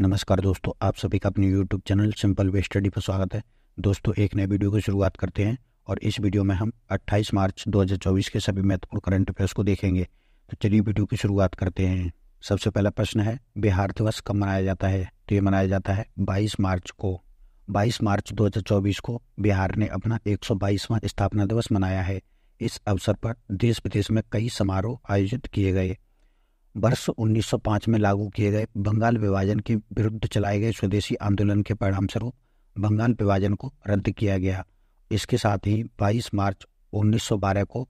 नमस्कार दोस्तों आप सभी का अपने YouTube channel simple way study पर स्वागत है दोस्तों एक नए वीडियो की शुरुआत करते हैं और इस वीडियो में हम 28 मार्च 2024 के सभी महत्वपूर्ण करंट अफेयर्स को देखेंगे तो चलिए वीडियो की शुरुआत करते हैं सबसे पहला प्रश्न है बिहार दिवस कब मनाया जाता है तो ये मनाया जाता है बाईस मार्च को बाईस मार्च दो को बिहार ने अपना एक स्थापना दिवस मनाया है इस अवसर पर देश विदेश में कई समारोह आयोजित किए गए वर्ष 1905 में लागू किए गए बंगाल विभाजन के विरुद्ध चलाए गए स्वदेशी आंदोलन के परिणामस्वरूप बंगाल विभाजन को रद्द किया गया इसके साथ ही 22 मार्च 1912 को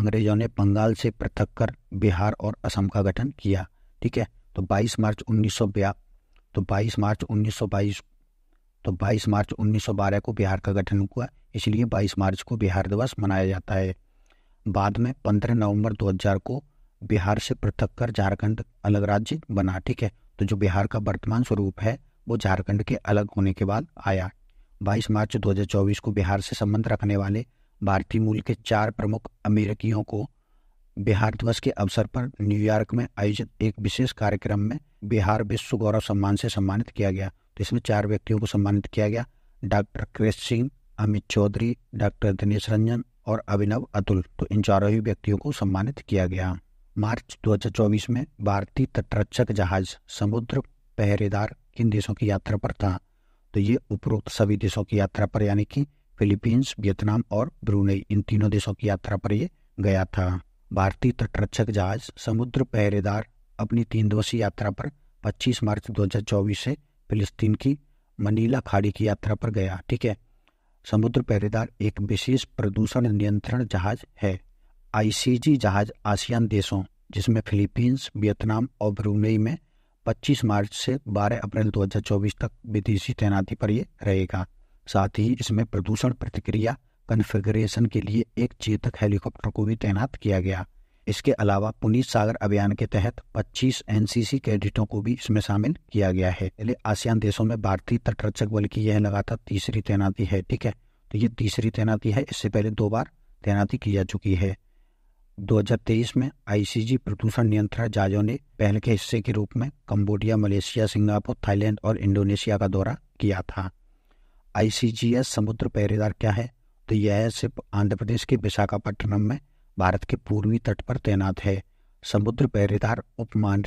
अंग्रेजों ने बंगाल से पृथक कर बिहार और असम का गठन किया ठीक है तो 22 मार्च उन्नीस तो 22 मार्च 1922 तो 22 मार्च 1912 को बिहार का गठन हुआ इसलिए 22 मार्च को बिहार दिवस मनाया जाता है बाद में 15 नवंबर 2000 को बिहार से पृथक कर झारखंड अलग राज्य बना ठीक है तो जो बिहार का वर्तमान स्वरूप है वो झारखंड के अलग होने के बाद आया 22 मार्च 2024 को बिहार से संबंध रखने वाले भारतीय मूल के चार प्रमुख अमेरिकियों को बिहार दिवस के अवसर पर न्यूयॉर्क में आयोजित एक विशेष कार्यक्रम में बिहार विश्व गौरव सम्मान से सम्मानित किया गया तो इसमें चार व्यक्तियों को सम्मानित किया गया डॉक्टर क्रिश सिंह अमित चौधरी डॉक्टर दिनेश रंजन और अभिनव अतुल तो इन चारों ही व्यक्तियों को सम्मानित किया गया मार्च 2024 में भारतीय तटरक्षक जहाज समुद्र पहरेदार किन देशों की यात्रा पर था तो ये उपरोक्त सभी देशों की यात्रा पर यानी कि फिलीपींस वियतनाम और ब्रूनई इन तीनों देशों की यात्रा पर ये गया था भारतीय तटरक्षक जहाज समुद्र पहरेदार अपनी तीन दिवसीय यात्रा पर 25 मार्च 2024 से फिलिस्तीन की मनीला खाड़ी की यात्रा पर गया ठीक है समुद्र पहरेदार एक विशेष प्रदूषण नियंत्रण जहाज है आईसीजी जहाज आसियान देशों जिसमें फिलीपींस वियतनाम और ब्रुनेई में 25 मार्च से 12 अप्रैल 2024 तक विदेशी तैनाती पर यह रहेगा साथ ही इसमें प्रदूषण प्रतिक्रिया कन्फिग्रेशन के लिए एक चेतक हेलीकॉप्टर को भी तैनात किया गया इसके अलावा पुनीत सागर अभियान के तहत 25 एनसीसी कैडेटों को भी इसमें शामिल किया गया है पहले आसियान देशों में भारतीय तटरक्षक बल की यह लगातार तीसरी तैनाती है ठीक है तो ये तीसरी तैनाती है इससे पहले दो बार तैनाती की जा चुकी है 2023 में आईसीजी प्रदूषण नियंत्रण जहाजों ने पहल के हिस्से के रूप में कंबोडिया मलेशिया सिंगापुर थाईलैंड और इंडोनेशिया का दौरा किया था आईसीजीएस समुद्र पहरेदार क्या है तो यह सिर्फ आंध्र प्रदेश के विशाखापट्टनम में भारत के पूर्वी तट पर तैनात है समुद्र पहरेदार उप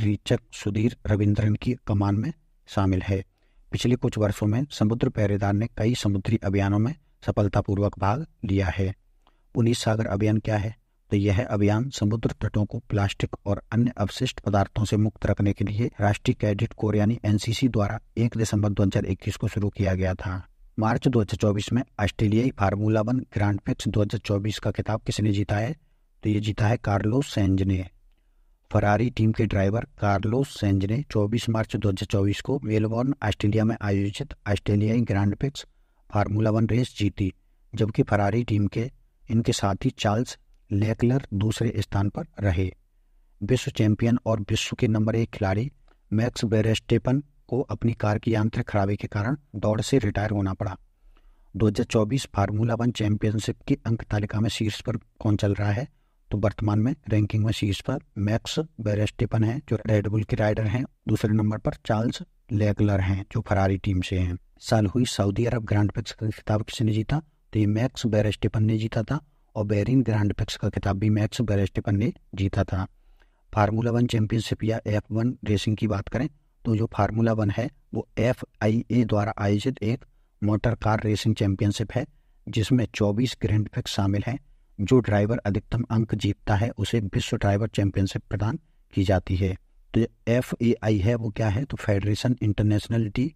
सुधीर रविंद्रन की कमान में शामिल है पिछले कुछ वर्षों में समुद्र पहरेदार ने कई समुद्री अभियानों में सफलतापूर्वक भाग लिया है पुनीत सागर अभियान क्या है तो यह अभियान समुद्र तटों को प्लास्टिक और अन्य अवशिष्ट पदार्थों से मुक्त रखने के लिए राष्ट्रीय कैडेट कोर यानी एनसीसी द्वारा 1 दिसंबर 2021 को शुरू किया गया था मार्च 2024 में ऑस्ट्रेलियाई फार्मूला वन ग्रांड प्रिक्स 2024 का खिताब किसने जीता है तो ये जीता है कार्लोस सेंज ने फरारी टीम के ड्राइवर कार्लोस सेंज ने 24 मार्च 2024 को मेलबोर्न ऑस्ट्रेलिया में आयोजित ऑस्ट्रेलियाई grand prix formula one race जीती जबकि फरारी टीम के इनके साथी चार्ल्स लेकलर दूसरे स्थान पर रहे विश्व चैंपियन और विश्व के नंबर एक खिलाड़ी मैक्स बेरेस्टेपन को अपनी कार की यांत्रिक खराबी के कारण दौड़ से रिटायर होना पड़ा 2024 फार्मूला वन चैंपियनशिप की अंक तालिका में शीर्ष पर कौन चल रहा है तो वर्तमान में रैंकिंग में शीर्ष पर मैक्स बेरेस्टेपन है जो रेडबुल के राइडर हैं दूसरे नंबर पर चार्ल्स लेगलर हैं जो फरारी टीम से हैं साल हुई सऊदी अरब ग्रांड प्रिक्स का खिताब किसने जीता तो ये मैक्स बेरेस्टेपन ने जीता था और बैरिंग ग्रांड पिक्स का खिताब भी मैक्स बेरेस्टिपन ने जीता था फार्मूला वन चैंपियनशिप या एफ वन रेसिंग की बात करें तो जो फार्मूला वन है वो एफ आई ए द्वारा आयोजित एक मोटर कार रेसिंग चैंपियनशिप है जिसमें 24 ग्रैंड फिक्स शामिल हैं जो ड्राइवर अधिकतम अंक जीतता है उसे विश्व ड्राइवर चैंपियनशिप प्रदान की जाती है तो एफ ए आई है वो क्या है तो फेडरेशन इंटरनेशनल डी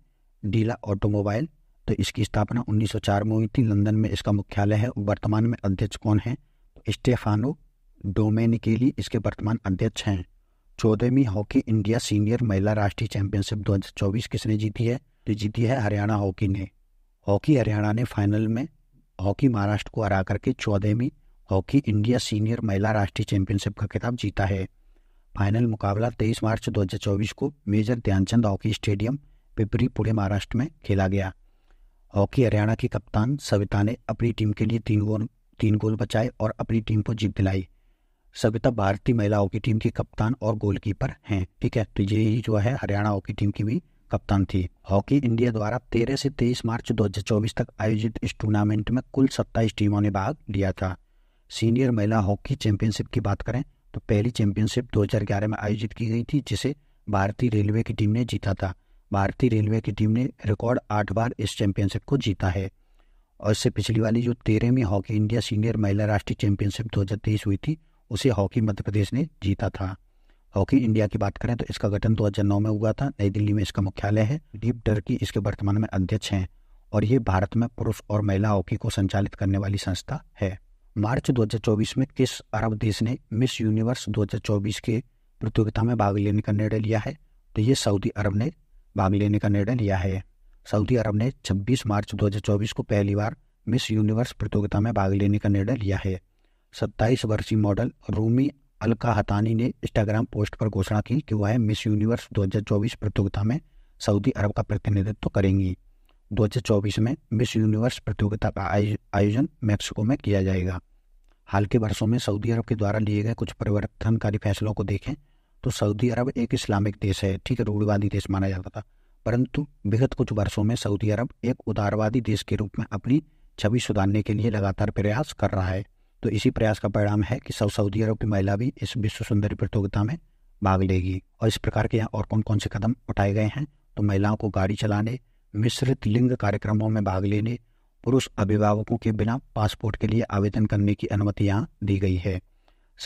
डीला ऑटोमोबाइल तो इसकी स्थापना 1904 में हुई थी लंदन में इसका मुख्यालय है वर्तमान में अध्यक्ष कौन है स्टेफानो डोमेनिकेली इसके वर्तमान अध्यक्ष हैं चौदहवीं हॉकी इंडिया सीनियर महिला राष्ट्रीय चैंपियनशिप 2024 किसने जीती है तो जीती है हरियाणा हॉकी ने हॉकी हरियाणा ने फाइनल में हॉकी महाराष्ट्र को हरा करके चौदहवीं हॉकी इंडिया सीनियर महिला राष्ट्रीय चैंपियनशिप का खिताब जीता है फाइनल मुकाबला 23 मार्च 2024 को major Dhyanchand hockey stadium Pimpri Pune Maharashtra में खेला गया हॉकी हरियाणा की कप्तान सविता ने अपनी टीम के लिए तीन गोल तीन गोल बचाए और अपनी टीम को जीत दिलाई सविता भारतीय महिला हॉकी टीम की कप्तान और गोलकीपर हैं ठीक है तो यही जो है हरियाणा हॉकी टीम की भी कप्तान थी हॉकी इंडिया द्वारा 13 से 23 मार्च 2024 तक आयोजित इस टूर्नामेंट में कुल 27 टीमों ने भाग लिया था सीनियर महिला हॉकी चैंपियनशिप की बात करें तो पहली चैंपियनशिप 2011 में आयोजित की गई थी जिसे भारतीय रेलवे की टीम ने जीता था भारतीय रेलवे की टीम ने रिकॉर्ड आठ बार इस चैंपियनशिप को जीता है और इससे पिछली वाली जो तेरहवीं हॉकी इंडिया सीनियर महिला राष्ट्रीय चैंपियनशिप दो हुई थी उसे हॉकी मध्य प्रदेश ने जीता था हॉकी इंडिया की बात करें तो इसका गठन हजार में हुआ था नई दिल्ली में इसका मुख्यालय है डीप डरकी इसके वर्तमान में अध्यक्ष हैं और ये भारत में पुरुष और महिला हॉकी को संचालित करने वाली संस्था है मार्च 2024 में किस अरब देश ने मिस यूनिवर्स 2024 के प्रतियोगिता में भाग लेने का निर्णय लिया है तो ये सऊदी अरब ने भाग लेने का निर्णय लिया है सऊदी अरब ने 26 मार्च 2024 को पहली बार मिस यूनिवर्स प्रतियोगिता में भाग लेने का निर्णय लिया है 27 वर्षीय मॉडल रूमी अलका हतानी ने इंस्टाग्राम पोस्ट पर घोषणा की कि वह मिस यूनिवर्स 2024 प्रतियोगिता में सऊदी अरब का प्रतिनिधित्व तो करेंगी 2024 में मिस यूनिवर्स प्रतियोगिता का आयोजन मैक्सिको में किया जाएगा हाल के वर्षों में सऊदी अरब के द्वारा लिए गए कुछ परिवर्तनकारी फैसलों को देखें तो सऊदी अरब एक इस्लामिक देश है ठीक है रूढ़वादी देश माना जाता था परंतु विगत कुछ वर्षों में सऊदी अरब एक उदारवादी देश के रूप में अपनी छवि सुधारने के लिए लगातार प्रयास कर रहा है तो इसी प्रयास का परिणाम है कि सऊदी अरब की महिला भी इस विश्व सुंदरी प्रतियोगिता में भाग लेगी और इस प्रकार के यहाँ और कौन कौन से कदम उठाए गए हैं तो महिलाओं को गाड़ी चलाने मिश्रित लिंग कार्यक्रमों में भाग लेने पुरुष अभिभावकों के बिना पासपोर्ट के लिए आवेदन करने की अनुमति यहाँ दी गई है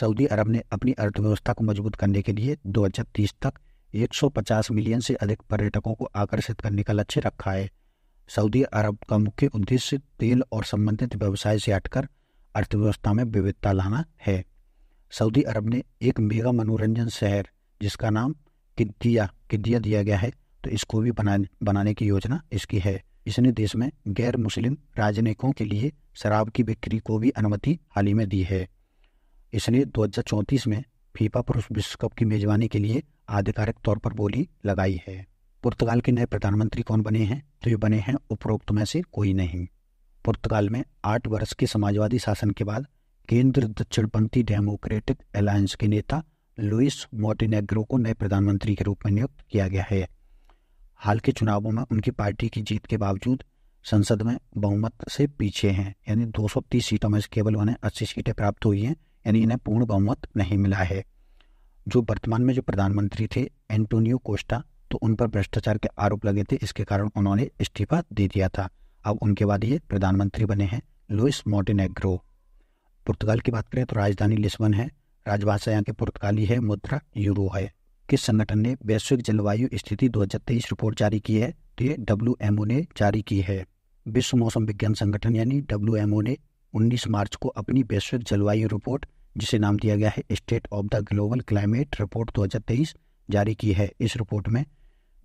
सऊदी अरब ने अपनी अर्थव्यवस्था को मजबूत करने के लिए 2030 तक 150 मिलियन से अधिक पर्यटकों को आकर्षित करने का लक्ष्य रखा है सऊदी अरब का मुख्य उद्देश्य तेल और संबंधित व्यवसाय से हटकर अर्थव्यवस्था में विविधता लाना है सऊदी अरब ने एक मेगा मनोरंजन शहर जिसका नाम किद्दिया किद्दिया दिया गया है तो इसको भी बना बनाने की योजना इसकी है इसने देश में गैर मुस्लिम राजनयिकों के लिए शराब की बिक्री को भी अनुमति हाल ही में दी है इसने 2034 में फीफा पुरुष विश्व कप की मेजबानी के लिए आधिकारिक तौर पर बोली लगाई है पुर्तगाल के नए प्रधानमंत्री कौन बने हैं तो ये बने हैं उपरोक्त में से कोई नहीं पुर्तगाल में आठ वर्ष के समाजवादी शासन के बाद केंद्र दक्षिणपंथी डेमोक्रेटिक अलायंस के नेता लुइस मोटिनेग्रो को नए प्रधानमंत्री के रूप में नियुक्त किया गया है हाल के चुनावों में उनकी पार्टी की जीत के बावजूद संसद में बहुमत से पीछे हैं यानी 230 सीटों में केवल उन्हें 80 सीटें प्राप्त हुई हैं यानी इन्हें पूर्ण बहुमत नहीं मिला है जो वर्तमान में जो प्रधानमंत्री थे एंटोनियो कोस्टा तो उन पर भ्रष्टाचार के आरोप लगे थे इसके कारण उन्होंने इस्तीफा दे दिया था अब उनके बाद ये प्रधानमंत्री बने हैं लुइस मोटेनेग्रो पुर्तगाल की बात करें तो राजधानी लिस्बन है राजभाषा यहाँ के पुर्तगाली है मुद्रा यूरो है किस संगठन ने वैश्विक जलवायु स्थिति दो रिपोर्ट जारी की है तो ये डब्ल्यू ने जारी की है विश्व मौसम विज्ञान संगठन यानी डब्ल्यू ने 19 मार्च को अपनी वैश्विक जलवायु रिपोर्ट जिसे नाम दिया गया है state of the global climate report 2023 जारी की है इस रिपोर्ट में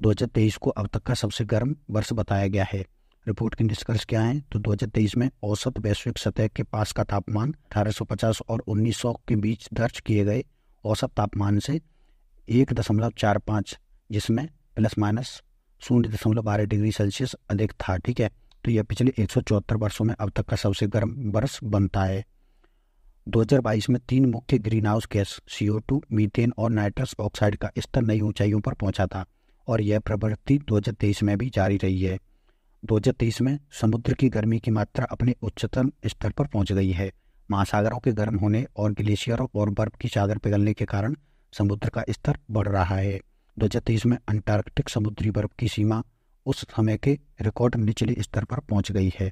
2023 को अब तक का सबसे गर्म वर्ष बताया गया है रिपोर्ट के निष्कर्ष क्या हैं तो 2023 में औसत वैश्विक सतह के पास का तापमान 1850 और 1900 के बीच दर्ज किए गए औसत तापमान से एक दशमलव चार पाँच जिसमें प्लस माइनस शून्य दशमलव बारह डिग्री सेल्सियस अधिक था ठीक है तो यह पिछले एक सौ वर्षों में अब तक का सबसे गर्म वर्ष बनता है 2022 में तीन मुख्य greenhouse gas CO2, methane और नाइट्रस ऑक्साइड का स्तर नई ऊंचाइयों पर पहुंचा था और यह प्रवृत्ति 2023 में भी जारी रही है 2023 में समुद्र की गर्मी की मात्रा अपने उच्चतम स्तर पर पहुंच गई है महासागरों के गर्म होने और ग्लेशियरों और बर्फ की चादर पिघलने के कारण समुद्र का स्तर बढ़ रहा है 2023 में अंटार्कटिक समुद्री बर्फ की सीमा उस समय के रिकॉर्ड निचले स्तर पर पहुंच गई है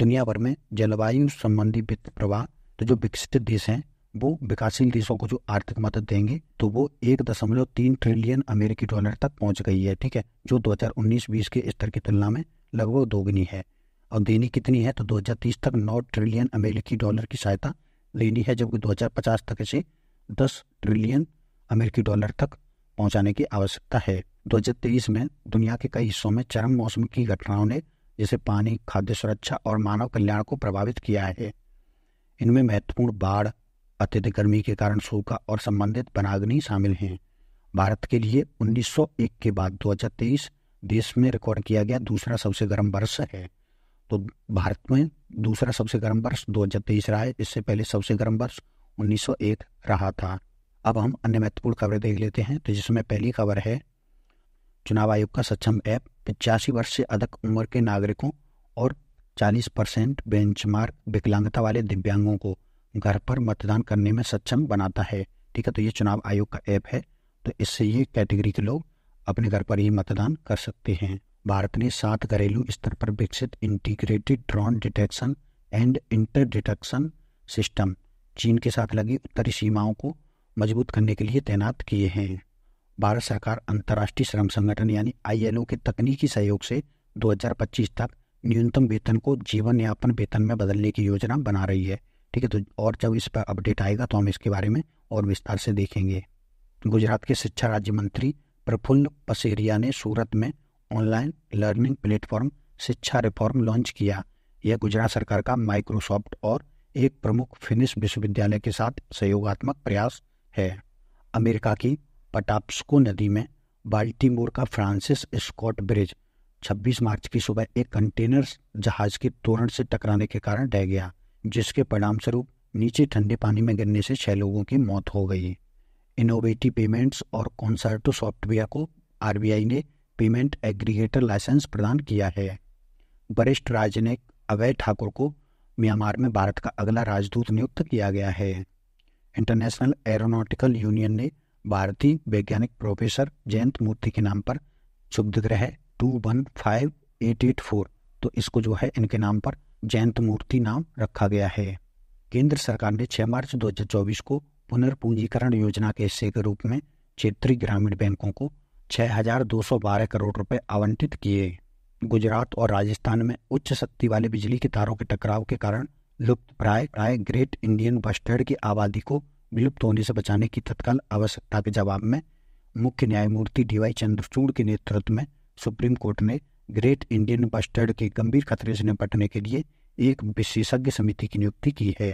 दुनिया भर में जलवायु संबंधी वित्त प्रवाह तो जो विकसित देश हैं वो विकासशील देशों को जो आर्थिक मदद देंगे तो वो एक दशमलव तीन ट्रिलियन अमेरिकी डॉलर तक पहुंच गई है ठीक है जो 2019-20 के स्तर की तुलना में लगभग दोगुनी है और देनी कितनी है तो 2030 तक 9 ट्रिलियन अमेरिकी डॉलर की सहायता लेनी है जबकि 2050 तक इसे 10 ट्रिलियन अमेरिकी डॉलर तक पहुंचाने की आवश्यकता है 2023 में दुनिया के कई हिस्सों में चरम मौसम की घटनाओं ने जैसे पानी खाद्य सुरक्षा और मानव कल्याण को प्रभावित किया है इनमें महत्वपूर्ण बाढ़ अत्यधिक गर्मी के कारण सूखा और संबंधित बनाग्नि शामिल हैं भारत के लिए 1901 के बाद 2023 देश में रिकॉर्ड किया गया दूसरा सबसे गर्म वर्ष है तो भारत में दूसरा सबसे गर्म वर्ष 2023 रहा है इससे पहले सबसे गर्म वर्ष 1901 रहा था अब हम अन्य महत्वपूर्ण खबरें देख लेते हैं तो जिसमें पहली खबर है चुनाव आयोग का सक्षम ऐप पिचासी वर्ष से अधिक उम्र के नागरिकों और चालीस परसेंट बेंचमार्क विकलांगता वाले दिव्यांगों को घर पर मतदान करने में सक्षम बनाता है ठीक है तो ये चुनाव आयोग का ऐप है तो इससे ये कैटेगरी के लोग अपने घर पर ही मतदान कर सकते हैं भारत ने सात घरेलू स्तर पर विकसित integrated drone detection and inter detection system चीन के साथ लगी उत्तरी सीमाओं को मजबूत करने के लिए तैनात किए हैं भारत सरकार अंतर्राष्ट्रीय श्रम संगठन यानी आईएलओ के तकनीकी सहयोग से 2025 तक न्यूनतम वेतन को जीवन यापन वेतन में बदलने की योजना बना रही है ठीक है तो और जब इस पर अपडेट आएगा तो हम इसके बारे में और विस्तार से देखेंगे गुजरात के शिक्षा राज्य मंत्री प्रफुल्ल पसेरिया ने सूरत में online learning platform Shiksha reform launch किया यह गुजरात सरकार का माइक्रोसॉफ्ट और एक प्रमुख फिनिश विश्वविद्यालय के साथ सहयोगात्मक प्रयास है अमेरिका की पटाप्सको नदी में बाल्टीमोर का फ्रांसिस स्कॉट ब्रिज 26 मार्च की सुबह एक कंटेनर जहाज के तोरण से टकराने के कारण ढह गया जिसके परिणाम स्वरूप नीचे ठंडे पानी में गिरने से छह लोगों की मौत हो गई इनोवेटिव पेमेंट्स और कॉन्सर्टो सॉफ्टवेयर को आरबीआई ने पेमेंट एग्रीगेटर लाइसेंस प्रदान किया है वरिष्ठ राजनयिक अवैध ठाकुर को म्यांमार में भारत का अगला राजदूत नियुक्त किया गया है इंटरनेशनल एरोनॉटिकल यूनियन ने भारतीय वैज्ञानिक प्रोफेसर जयंत मूर्ति के नाम पर क्षुब्ध ग्रह two one five eight eight four तो इसको जो है इनके नाम पर जयंत मूर्ति नाम रखा गया है केंद्र सरकार ने 6 मार्च 2024 को पुनर्पूंजीकरण योजना के हिस्से के रूप में क्षेत्रीय ग्रामीण बैंकों को 6,212 करोड़ रुपए आवंटित किए गुजरात और राजस्थान में उच्च शक्ति वाले बिजली के तारों के टकराव के कारण लुप्त प्राय प्राय ग्रेट इंडियन बस्टर्ड की आबादी को विलुप्त होने से बचाने की तत्काल आवश्यकता के जवाब में मुख्य न्यायमूर्ति डीवाई चंद्रचूड़ के नेतृत्व में सुप्रीम कोर्ट ने ग्रेट इंडियन बस्टर्ड के गंभीर खतरे से निपटने के लिए एक विशेषज्ञ समिति की नियुक्ति की है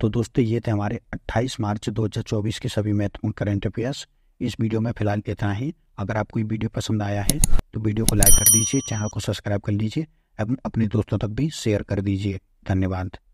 तो दोस्तों ये थे हमारे 28 मार्च 2024 के सभी महत्वपूर्ण करंट अफेयर्स इस वीडियो में फिलहाल इतना ही अगर आपको ये वीडियो पसंद आया है तो वीडियो को लाइक कर दीजिए चैनल को सब्सक्राइब कर लीजिए एवं अपने दोस्तों तक भी शेयर कर दीजिए धन्यवाद